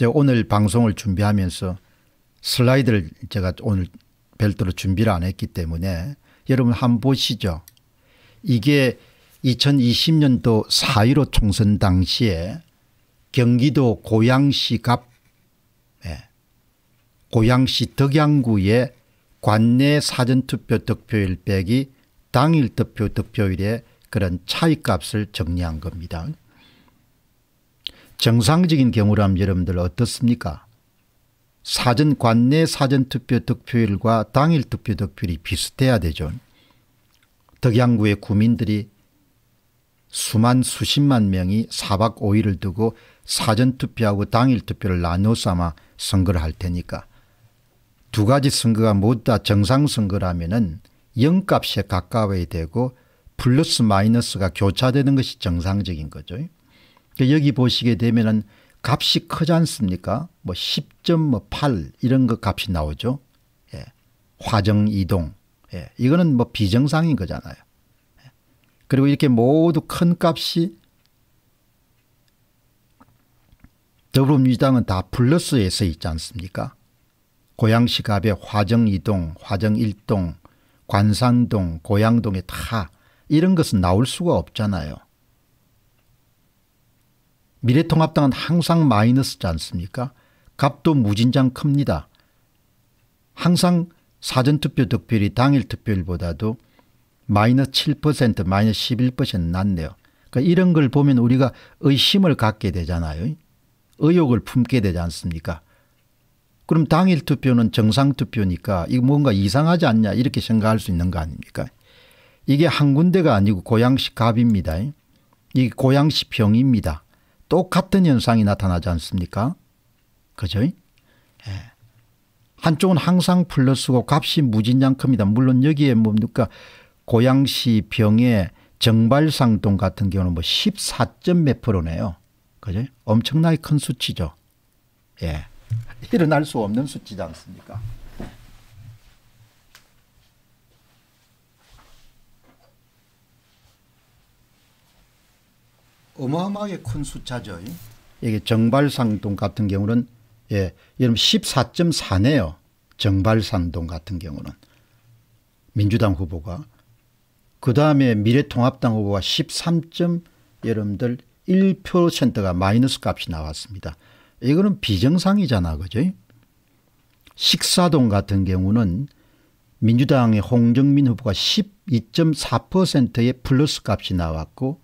제가 오늘 방송을 준비하면서 슬라이드를 제가 오늘 별도로 준비를 안 했기 때문에 여러분 한번 보시죠. 이게 2020년도 4.15 총선 당시에 경기도 고양시 갑 예, 고양시 덕양구의 관내 사전투표 득표율 빼기 당일 득표 득표율의 그런 차이값을 정리한 겁니다. 정상적인 경우라면 여러분들 어떻습니까? 사전 관내 사전투표 득표율과 당일 투표 득표율이 비슷해야 되죠. 덕양구의 구민들이 수만 수십만 명이 4박 5일을 두고 사전투표하고 당일투표를 나누 삼아 선거를 할 테니까 두 가지 선거가 모두 다 정상선거라면 은 0값에 가까워야 되고 플러스 마이너스가 교차되는 것이 정상적인 거죠. 그러니까 여기 보시게 되면은 값이 크지 않습니까? 뭐 10.8 뭐 이런 거 값이 나오죠. 예. 화정 이동. 예. 이거는 뭐 비정상인 거잖아요. 예. 그리고 이렇게 모두 큰 값이 더불어민주당은 다 플러스에 서 있지 않습니까? 고양시 갑의 화정 이동, 화정 일동, 관산동, 고양동에 다 이런 것은 나올 수가 없잖아요. 미래통합당은 항상 마이너스지 않습니까? 값도 무진장 큽니다. 항상 사전투표 득표율이 당일 득표율보다도 마이너스 7% 마이너스 11% 낮네요. 그러니까 이런 걸 보면 우리가 의심을 갖게 되잖아요. 의욕을 품게 되지 않습니까? 그럼 당일 투표는 정상 투표니까 이거 뭔가 이상하지 않냐 이렇게 생각할 수 있는 거 아닙니까? 이게 한 군데가 아니고 고양시 갑입니다. 이게 고양시 병입니다. 똑같은 현상이 나타나지 않습니까? 그죠? 예. 한쪽은 항상 플러스고 값이 무진장큽니다. 물론 여기에 뭡니까 고양시 병의 정발상동 같은 경우는 뭐1 4몇 프로네요. 그죠? 엄청나게 큰 수치죠. 예. 일어날 수 없는 수치지 않습니까? 어마어마하게 큰 숫자죠. 이게 정발상동 같은 경우는 예, 여러분 14.4네요. 정발상동 같은 경우는 민주당 후보가 그 다음에 미래통합당 후보가 13. 여러분들 1%가 마이너스 값이 나왔습니다. 이거는 비정상이잖아, 그죠? 식사동 같은 경우는 민주당의 홍정민 후보가 12.4%의 플러스 값이 나왔고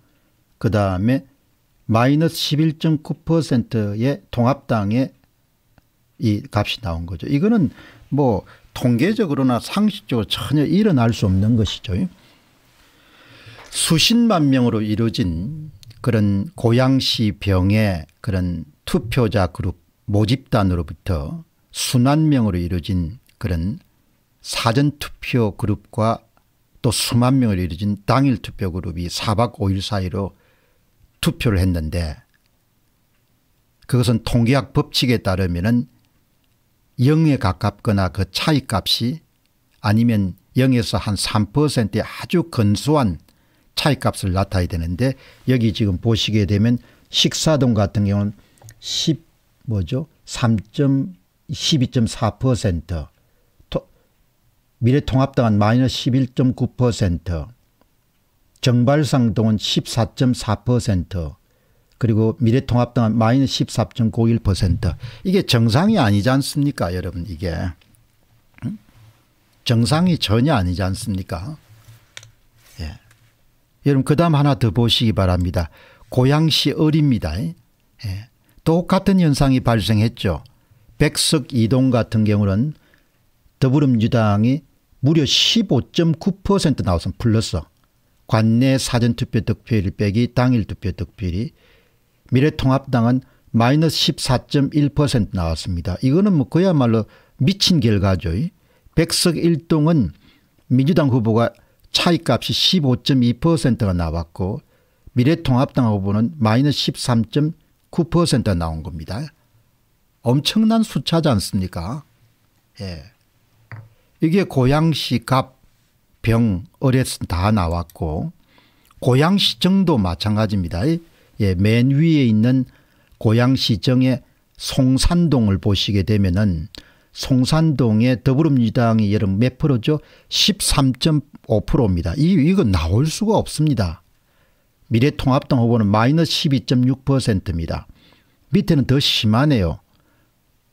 그 다음에 마이너스 11.9%의 통합당의 이 값이 나온 거죠. 이거는 뭐 통계적으로나 상식적으로 전혀 일어날 수 없는 것이죠. 수십만 명으로 이루어진 그런 고양시 병의 그런 투표자 그룹 모집단으로부터 순환명으로 이루어진 그런 사전투표 그룹과 또 수만 명으 이루어진 당일투표 그룹이 4박 5일 사이로 투표를 했는데 그것은 통계학 법칙에 따르면 0에 가깝거나 그 차이값이 아니면 0에서 한 3%의 아주 근소한 차이값을 나타야 되는데 여기 지금 보시게 되면 식사동 같은 경우는 10 뭐죠 3. 12.4% 미래통합당은 마이너스 11.9% 정발상동은 14.4% 그리고 미래통합당은 마이너스 14.91% 이게 정상이 아니지 않습니까 여러분 이게 정상이 전혀 아니지 않습니까 예. 여러분 그 다음 하나 더 보시기 바랍니다 고양시 어립니다 예. 똑같은 현상이 발생했죠 백석 이동 같은 경우는 더불어민주당이 무려 15.9% 나왔습니다 플러스 관내 사전투표 득표율 빼기 당일 투표 득표율이 미래통합당은 마이너스 14.1% 나왔습니다. 이거는 뭐 그야말로 미친 결과죠. 백석 일동은 민주당 후보가 차이값이 15.2%가 나왔고 미래통합당 후보는 마이너스 13.9%가 나온 겁니다. 엄청난 수차지 않습니까? 예. 이게 고양시 갑 병, 어레슨 다 나왔고 고양시정도 마찬가지입니다. 예, 맨 위에 있는 고양시정의 송산동을 보시게 되면은 송산동의 더불어민주당이 여러분 몇 프로죠? 13.5%입니다. 이, 이 나올 수가 없습니다. 미래통합당 후보는 마이너스 12.6%입니다. 밑에는 더 심하네요.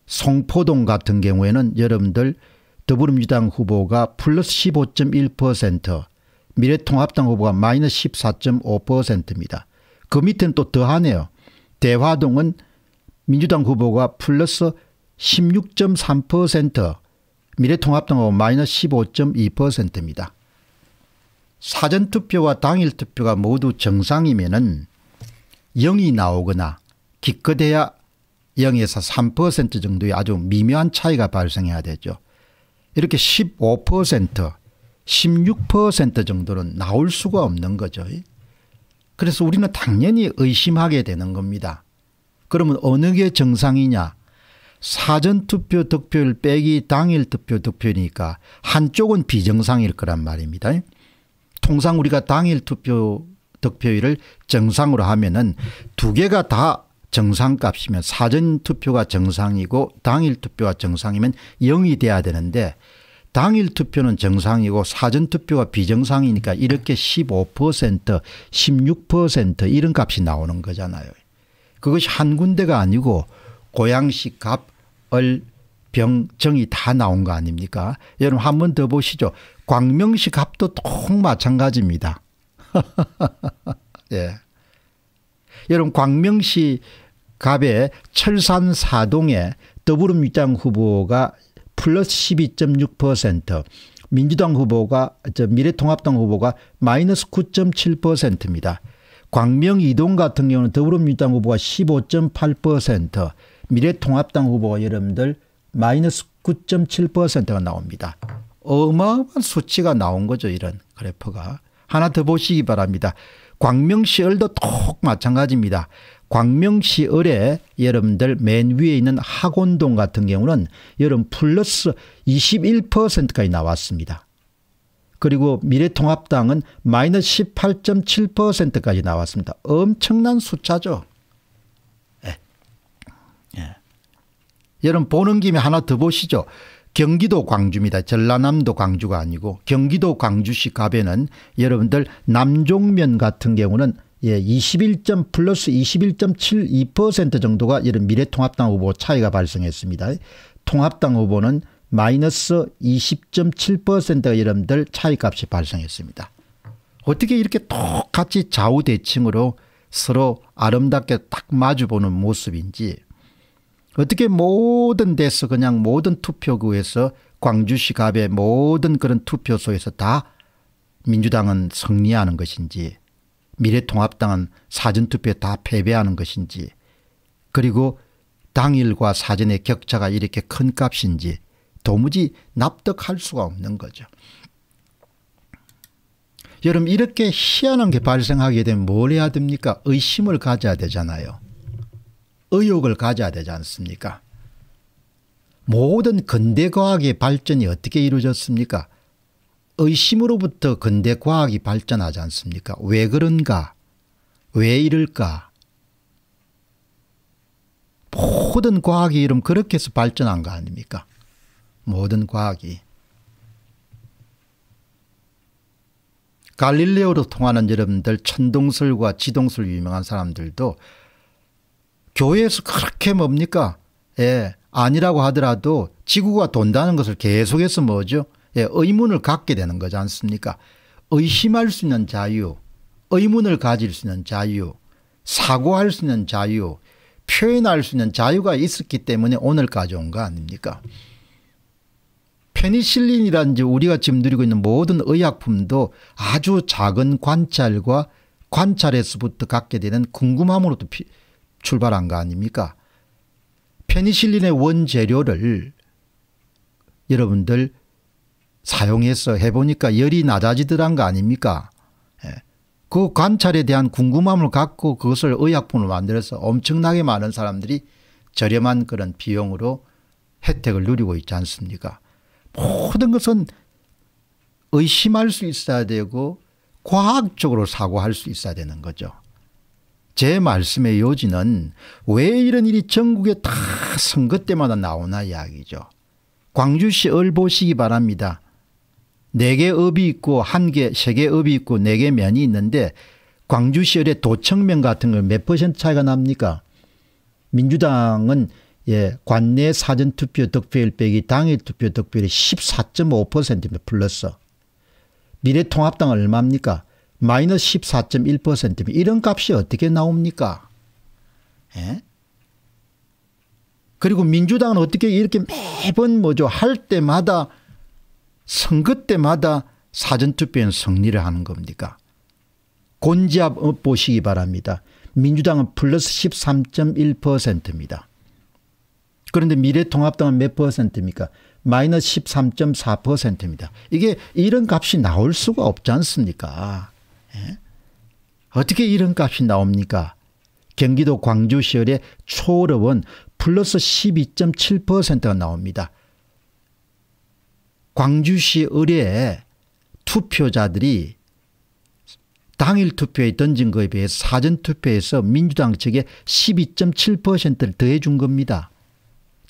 송포동 같은 경우에는 여러분들 더불어민주당 후보가 플러스 15.1%, 미래통합당 후보가 마이너스 14.5%입니다. 그 밑에는 또 더하네요. 대화동은 민주당 후보가 플러스 16.3%, 미래통합당 후보 마이너스 15.2%입니다. 사전투표와 당일투표가 모두 정상이면은 0이 나오거나 기껏해야 0에서 3% 정도의 아주 미묘한 차이가 발생해야 되죠. 이렇게 15% 16% 정도는 나올 수가 없는 거죠. 그래서 우리는 당연히 의심하게 되는 겁니다. 그러면 어느 게 정상이냐? 사전투표 득표율 빼기 당일 투표 득표니까 한쪽은 비정상일 거란 말입니다. 통상 우리가 당일 투표 득표율을 정상으로 하면은 두 개가 다 정상값이면 사전투표가 정상이고 당일투표가 정상이면 0이 돼야 되는데 당일투표는 정상이고 사전투표가 비정상이니까 음. 이렇게 15% 16% 이런 값이 나오는 거잖아요. 그것이 한 군데가 아니고 고양시 값, 얼, 병, 정이 다 나온 거 아닙니까? 여러분 한 번 더 보시죠. 광명시 값도 똑 마찬가지입니다. 예. 여러분 광명시 갑의 철산 사동에 더불어민주당 후보가 플러스 12.6% 민주당 후보가 저 미래통합당 후보가 마이너스 9.7%입니다. 광명 이동 같은 경우는 더불어민주당 후보가 15.8% 미래통합당 후보가 여러분들 마이너스 9.7%가 나옵니다. 어마어마한 수치가 나온 거죠 이런 그래프가. 하나 더 보시기 바랍니다. 광명시을도 똑 마찬가지입니다. 광명시을에 여러분들 맨 위에 있는 학원동 같은 경우는 여름 플러스 21%까지 나왔습니다. 그리고 미래통합당은 마이너스 18.7%까지 나왔습니다. 엄청난 숫자죠. 예. 예. 여러분 보는 김에 하나 더 보시죠. 경기도 광주입니다. 전라남도 광주가 아니고 경기도 광주시 가에는 여러분들 남종면 같은 경우는 예, 21점 플러스 21.72% 정도가 이런 미래통합당 후보 차이가 발생했습니다. 통합당 후보는 마이너스 20.7%가 여러분들 차이값이 발생했습니다. 어떻게 이렇게 똑같이 좌우대칭으로 서로 아름답게 딱 마주보는 모습인지 어떻게 모든 데서 그냥 모든 투표구에서 광주시 갑의 모든 그런 투표소에서 다 민주당은 승리하는 것인지 미래통합당은 사전투표에 다 패배하는 것인지 그리고 당일과 사전의 격차가 이렇게 큰 값인지 도무지 납득할 수가 없는 거죠. 여러분 이렇게 희한한 게 발생하게 되면 뭘 해야 됩니까? 의심을 가져야 되잖아요. 의욕을 가져야 되지 않습니까? 모든 근대과학의 발전이 어떻게 이루어졌습니까? 의심으로부터 근대과학이 발전하지 않습니까? 왜 그런가? 왜 이럴까? 모든 과학이 이름 그렇게 해서 발전한 거 아닙니까? 모든 과학이. 갈릴레오로 통하는 여러분들 천동설과 지동설 유명한 사람들도 교회에서 그렇게 뭡니까? 예, 아니라고 하더라도 지구가 돈다는 것을 계속해서 뭐죠? 예, 의문을 갖게 되는 거지 않습니까? 의심할 수 있는 자유, 의문을 가질 수 있는 자유, 사고할 수 있는 자유, 표현할 수 있는 자유가 있었기 때문에 오늘까지 온거 아닙니까? 페니실린이라든지 우리가 지금 누리고 있는 모든 의약품도 아주 작은 관찰과 관찰에서부터 갖게 되는 궁금함으로부터 출발한 거 아닙니까? 페니실린의 원재료를 여러분들 사용해서 해보니까 열이 낮아지더란 거 아닙니까? 예. 그 관찰에 대한 궁금함을 갖고 그것을 의약품을 만들어서 엄청나게 많은 사람들이 저렴한 그런 비용으로 혜택을 누리고 있지 않습니까? 모든 것은 의심할 수 있어야 되고 과학적으로 사고할 수 있어야 되는 거죠. 제 말씀의 요지는 왜 이런 일이 전국에 다 선거 때마다 나오나 이야기죠. 광주시 을 보시기 바랍니다. 네개 읍이 있고 한 개, 세개 읍이 있고 네 개 면이 있는데 광주시 을의 도청면 같은 걸 몇 퍼센트 차이가 납니까? 민주당은 예, 관내 사전투표 득표율 빼기 당일 투표 득표율이 14.5%입니다. 플러스. 미래통합당 얼마입니까? 마이너스 1 4 1 이런 값이 어떻게 나옵니까? 예? 그리고 민주당은 어떻게 이렇게 매번 뭐죠 할 때마다 선거 때마다 사전투표에 승리를 하는 겁니까? 곤지압 어, 보시기 바랍니다. 민주당은 플러스 13.1%입니다. 그런데 미래통합당은 몇 퍼센트입니까? 마이너스 13.4%입니다. 이게 이런 값이 나올 수가 없지 않습니까? 예? 어떻게 이런 값이 나옵니까? 경기도 광주시열의 초월업은 플러스 12.7%가 나옵니다. 광주시 의뢰 투표자들이 당일 투표에 던진 거에 비해 사전 투표에서 민주당 측에 12.7%를 더해 준 겁니다.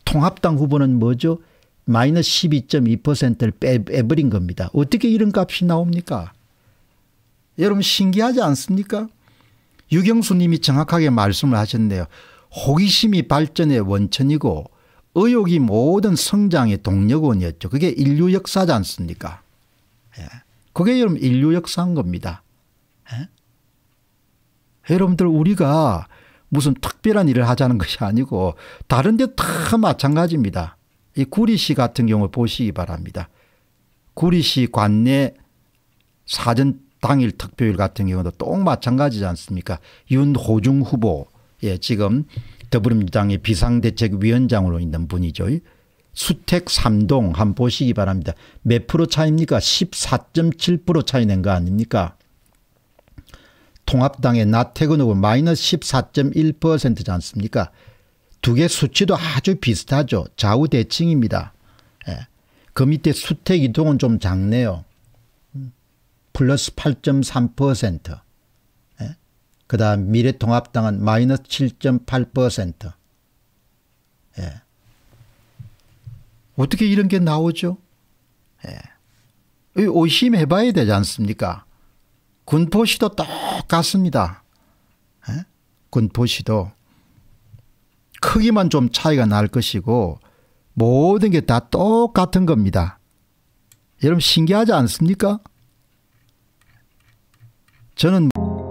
통합당 후보는 뭐죠? 마이너스 12.2%를 빼버린 겁니다. 어떻게 이런 값이 나옵니까? 여러분 신기하지 않습니까? 유경수님이 정확하게 말씀을 하셨네요. 호기심이 발전의 원천이고 의욕이 모든 성장의 동력원이었죠. 그게 인류 역사지 않습니까? 예. 그게 여러분 인류 역사인 겁니다. 예? 여러분들 우리가 무슨 특별한 일을 하자는 것이 아니고 다른 데 다 마찬가지입니다. 이 구리시 같은 경우 보시기 바랍니다. 구리시 관내 사전 당일 특별율 같은 경우도 똑 마찬가지지 않습니까? 윤호중 후보 예 지금 더불어민주당의 비상대책위원장으로 있는 분이죠. 수택 3동 한번 보시기 바랍니다. 몇 프로 차입니까? 14.7% 차이 낸 거 아닙니까? 통합당의 나태근하고 마이너스 14.1%지 않습니까? 두 개 수치도 아주 비슷하죠. 좌우대칭입니다. 예. 그 밑에 수택 이동은 좀 작네요. 플러스 8.3%. 그 다음 미래통합당은 마이너스 7.8%. 예. 어떻게 이런 게 나오죠? 예. 의심해 봐야 되지 않습니까? 군포시도 똑같습니다. 예? 군포시도. 크기만 좀 차이가 날 것이고 모든 게 다 똑같은 겁니다. 여러분 신기하지 않습니까? 저는